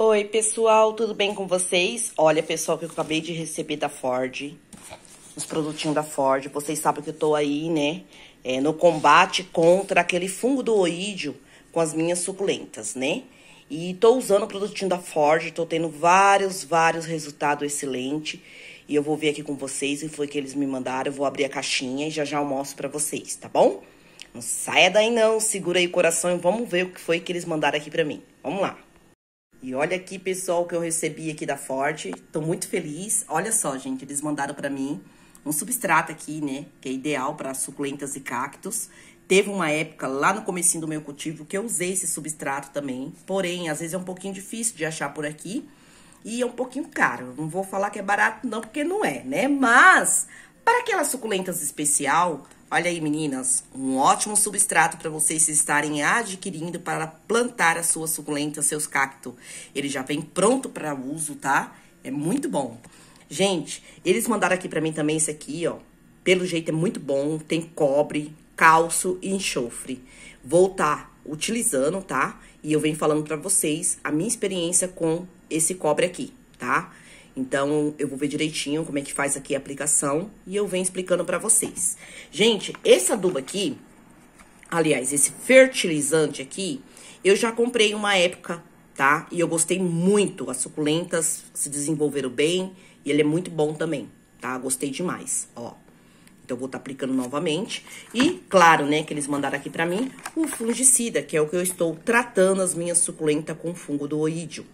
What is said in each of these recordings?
Oi, pessoal, tudo bem com vocês? Olha, pessoal, que eu acabei de receber da Ford, os produtinhos da Ford. Vocês sabem que eu tô aí, né, é, no combate contra aquele fungo do oídio com as minhas suculentas, né? E tô usando o produtinho da Ford, tô tendo vários, vários resultados excelentes. E eu vou ver aqui com vocês, e foi que eles me mandaram, eu vou abrir a caixinha e já já eu mostro pra vocês, tá bom? Não saia daí não, segura aí o coração e vamos ver o que foi que eles mandaram aqui pra mim. Vamos lá. E olha aqui, pessoal, que eu recebi aqui da Forte. Tô muito feliz. Olha só, gente, eles mandaram para mim um substrato aqui, né? Que é ideal para suculentas e cactos. Teve uma época lá no comecinho do meu cultivo que eu usei esse substrato também. Porém, às vezes é um pouquinho difícil de achar por aqui. E é um pouquinho caro. Não vou falar que é barato, não, porque não é, né? Mas para aquelas suculentas especial, olha aí meninas, um ótimo substrato para vocês estarem adquirindo para plantar as suas suculentas, seus cactos. Ele já vem pronto para uso, tá? É muito bom. Gente, eles mandaram aqui para mim também esse aqui, ó. Pelo jeito é muito bom, tem cobre, calço e enxofre. Vou tá utilizando, tá? E eu venho falando para vocês a minha experiência com esse cobre aqui, tá? Então, eu vou ver direitinho como é que faz aqui a aplicação e eu venho explicando para vocês. Gente, esse adubo aqui, aliás, esse fertilizante aqui, eu já comprei uma época, tá? E eu gostei muito, as suculentas se desenvolveram bem e ele é muito bom também, tá? Gostei demais, ó. Então, eu vou estar tá aplicando novamente. E, claro, né, que eles mandaram aqui pra mim o fungicida, que é o que eu estou tratando as minhas suculentas com fungo do oídio.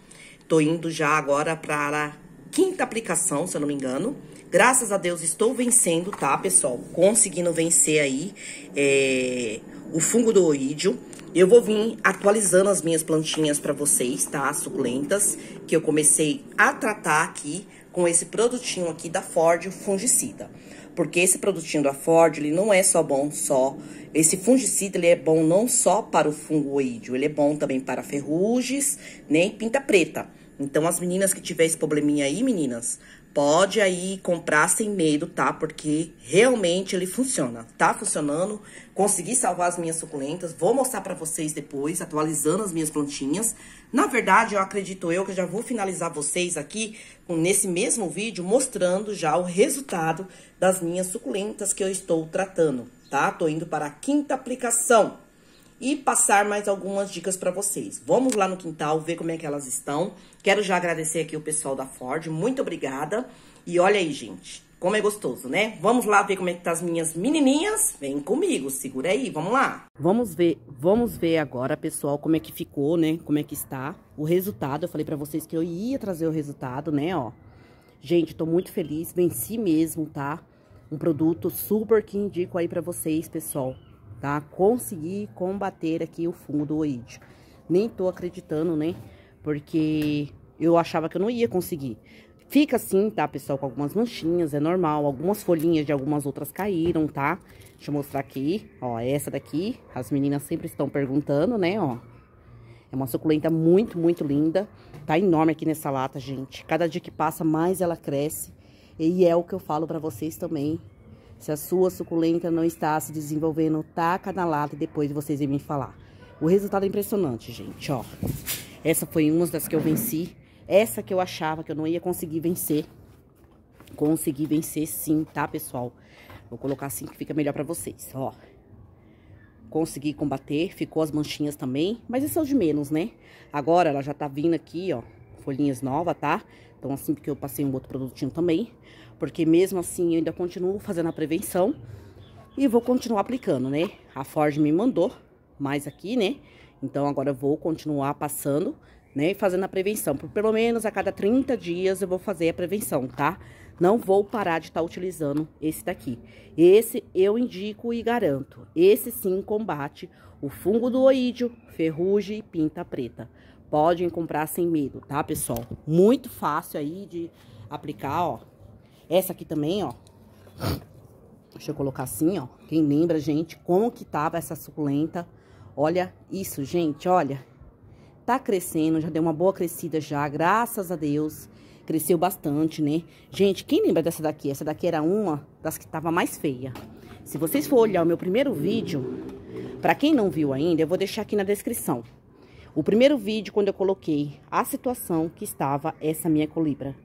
Tô indo já agora para quinta aplicação, se eu não me engano. Graças a Deus estou vencendo, tá, pessoal? Conseguindo vencer aí é, o fungo do oídio. Eu vou vir atualizando as minhas plantinhas para vocês, tá? Suculentas, que eu comecei a tratar aqui com esse produtinho aqui da Ford o fungicida. Porque esse produtinho da Ford, ele não é só bom só... Esse fungicida, ele é bom não só para o fungo fungoídeo, ele é bom também para ferrugens, nem né? pinta preta. Então, as meninas que tiver esse probleminha aí, meninas, pode aí comprar sem medo, tá? Porque realmente ele funciona. Tá funcionando. Consegui salvar as minhas suculentas. Vou mostrar pra vocês depois, atualizando as minhas plantinhas. Na verdade, eu acredito eu que eu já vou finalizar vocês aqui nesse mesmo vídeo, mostrando já o resultado das minhas suculentas que eu estou tratando, tá? Tô indo para a quinta aplicação e passar mais algumas dicas para vocês. Vamos lá no quintal ver como é que elas estão. Quero já agradecer aqui o pessoal da Ford, muito obrigada. E olha aí, gente, como é gostoso, né? Vamos lá ver como é que tá as minhas menininhas? Vem comigo, segura aí, vamos lá. Vamos ver, vamos ver agora, pessoal, como é que ficou, né? Como é que está o resultado. Eu falei para vocês que eu ia trazer o resultado, né, ó. Gente, tô muito feliz, venci mesmo, tá? Um produto super que indico aí para vocês, pessoal tá? Consegui combater aqui o fungo do oídio. Nem tô acreditando, né? Porque eu achava que eu não ia conseguir. Fica assim, tá, pessoal, com algumas manchinhas, é normal. Algumas folhinhas de algumas outras caíram, tá? Deixa eu mostrar aqui, ó, essa daqui. As meninas sempre estão perguntando, né, ó. É uma suculenta muito, muito linda. Tá enorme aqui nessa lata, gente. Cada dia que passa, mais ela cresce. E é o que eu falo pra vocês também, se a sua suculenta não está se desenvolvendo, taca na lata e depois vocês vêm me falar. O resultado é impressionante, gente, ó. Essa foi uma das que eu venci. Essa que eu achava que eu não ia conseguir vencer. Consegui vencer sim, tá, pessoal? Vou colocar assim que fica melhor pra vocês, ó. Consegui combater, ficou as manchinhas também, mas isso é o de menos, né? Agora ela já tá vindo aqui, ó, folhinhas novas, tá? Então assim, porque eu passei um outro produtinho também porque mesmo assim eu ainda continuo fazendo a prevenção e vou continuar aplicando, né? A Ford me mandou mais aqui, né? Então agora eu vou continuar passando, né? E fazendo a prevenção. Por pelo menos a cada 30 dias eu vou fazer a prevenção, tá? Não vou parar de estar tá utilizando esse daqui. Esse eu indico e garanto. Esse sim combate o fungo do oídio, ferrugem e pinta preta. Podem comprar sem medo, tá, pessoal? Muito fácil aí de aplicar, ó. Essa aqui também, ó. Deixa eu colocar assim, ó. Quem lembra, gente, como que tava essa suculenta. Olha isso, gente, olha. Tá crescendo, já deu uma boa crescida já, graças a Deus. Cresceu bastante, né? Gente, quem lembra dessa daqui? Essa daqui era uma das que tava mais feia. Se vocês for olhar o meu primeiro vídeo, para quem não viu ainda, eu vou deixar aqui na descrição. O primeiro vídeo, quando eu coloquei a situação que estava essa minha colibra.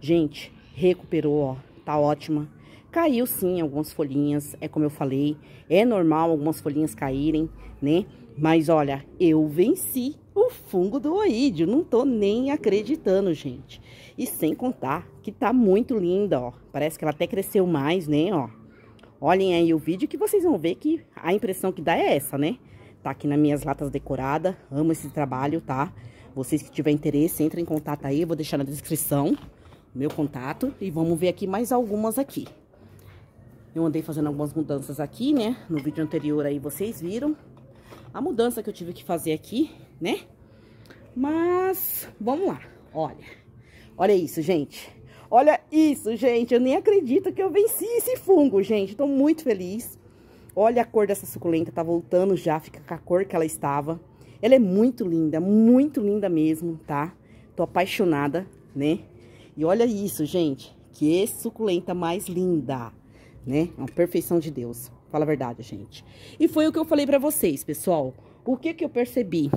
Gente, Recuperou, ó, tá ótima. Caiu sim algumas folhinhas, é como eu falei, é normal algumas folhinhas caírem, né? Mas olha, eu venci o fungo do oídio, não tô nem acreditando, gente. E sem contar que tá muito linda, ó. Parece que ela até cresceu mais, né, ó. Olhem aí o vídeo que vocês vão ver que a impressão que dá é essa, né? Tá aqui nas minhas latas decorada, amo esse trabalho, tá? Vocês que tiverem interesse, entrem em contato aí, vou deixar na descrição meu contato e vamos ver aqui mais algumas aqui. Eu andei fazendo algumas mudanças aqui, né? No vídeo anterior aí vocês viram a mudança que eu tive que fazer aqui, né? Mas, vamos lá, olha. Olha isso, gente. Olha isso, gente. Eu nem acredito que eu venci esse fungo, gente. Tô muito feliz. Olha a cor dessa suculenta, tá voltando já, fica com a cor que ela estava. Ela é muito linda, muito linda mesmo, tá? Tô apaixonada, né? E olha isso, gente. Que suculenta mais linda, né? uma perfeição de Deus. Fala a verdade, gente. E foi o que eu falei pra vocês, pessoal. O que que eu percebi?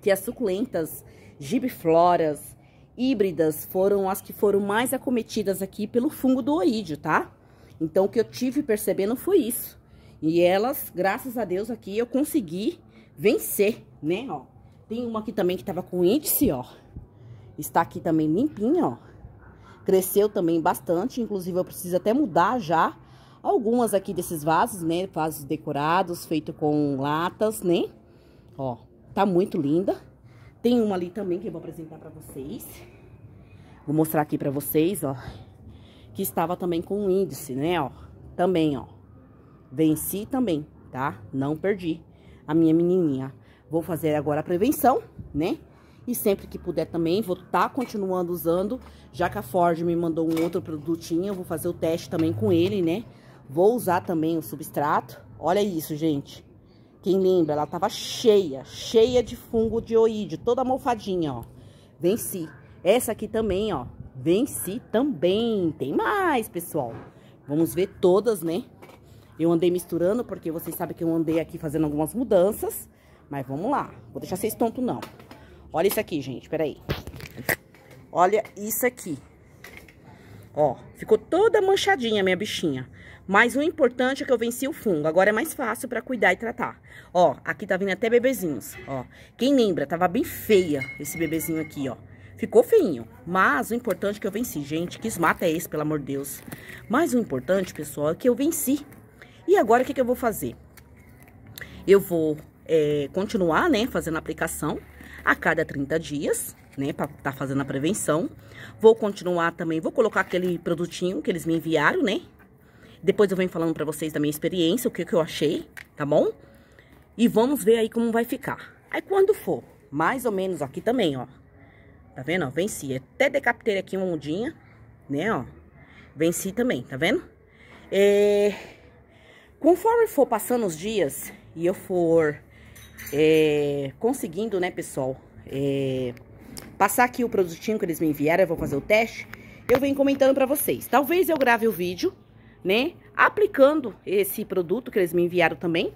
Que as suculentas gibifloras híbridas foram as que foram mais acometidas aqui pelo fungo do oídio, tá? Então, o que eu tive percebendo foi isso. E elas, graças a Deus, aqui eu consegui vencer, né, ó. Tem uma aqui também que tava com índice, ó. Está aqui também limpinha, ó. Cresceu também bastante, inclusive eu preciso até mudar já algumas aqui desses vasos, né? Vasos decorados, feito com latas, né? Ó, tá muito linda. Tem uma ali também que eu vou apresentar pra vocês. Vou mostrar aqui pra vocês, ó. Que estava também com índice, né, ó. Também, ó. Venci também, tá? Não perdi a minha menininha. Vou fazer agora a prevenção, né? E sempre que puder também, vou estar tá continuando usando, já que a Ford me mandou um outro produtinho, eu vou fazer o teste também com ele, né? Vou usar também o substrato. Olha isso, gente. Quem lembra, ela tava cheia, cheia de fungo de oídio, toda mofadinha, ó. Venci. Essa aqui também, ó. Venci também. Tem mais, pessoal. Vamos ver todas, né? Eu andei misturando, porque vocês sabem que eu andei aqui fazendo algumas mudanças. Mas vamos lá. Vou deixar vocês tontos, não. Olha isso aqui, gente, peraí. Olha isso aqui. Ó, ficou toda manchadinha minha bichinha. Mas o importante é que eu venci o fungo. Agora é mais fácil pra cuidar e tratar. Ó, aqui tá vindo até bebezinhos, ó. Quem lembra, tava bem feia esse bebezinho aqui, ó. Ficou feinho, mas o importante é que eu venci. Gente, que esmata é esse, pelo amor de Deus? Mas o importante, pessoal, é que eu venci. E agora, o que, que eu vou fazer? Eu vou é, continuar, né, fazendo a aplicação a cada 30 dias, né, para estar tá fazendo a prevenção. Vou continuar também, vou colocar aquele produtinho que eles me enviaram, né? Depois eu venho falando para vocês da minha experiência, o que, que eu achei, tá bom? E vamos ver aí como vai ficar. Aí quando for, mais ou menos aqui também, ó. Tá vendo, ó? Venci. É, até decapitei aqui uma ondinha, né, ó. Venci também, tá vendo? É... Conforme for passando os dias e eu for é, conseguindo, né, pessoal, é, passar aqui o produtinho que eles me enviaram, eu vou fazer o teste, eu venho comentando pra vocês. Talvez eu grave o vídeo, né, aplicando esse produto que eles me enviaram também,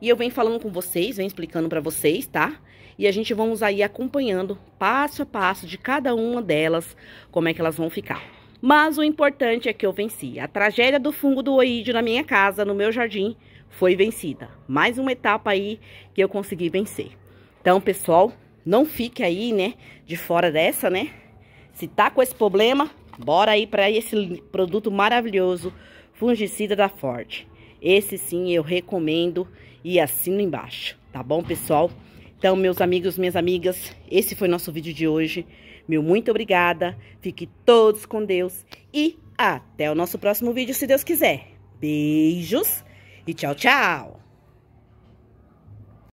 e eu venho falando com vocês, venho explicando pra vocês, tá? E a gente vamos aí acompanhando passo a passo de cada uma delas, como é que elas vão ficar. Mas o importante é que eu venci. A tragédia do fungo do oídio na minha casa, no meu jardim, foi vencida. Mais uma etapa aí que eu consegui vencer. Então, pessoal, não fique aí, né, de fora dessa, né? Se tá com esse problema, bora aí para esse produto maravilhoso, fungicida da Ford. Esse sim eu recomendo e assino embaixo, tá bom, pessoal? Então, meus amigos, minhas amigas, esse foi nosso vídeo de hoje. Meu muito obrigada, fique todos com Deus e até o nosso próximo vídeo, se Deus quiser. Beijos e tchau, tchau!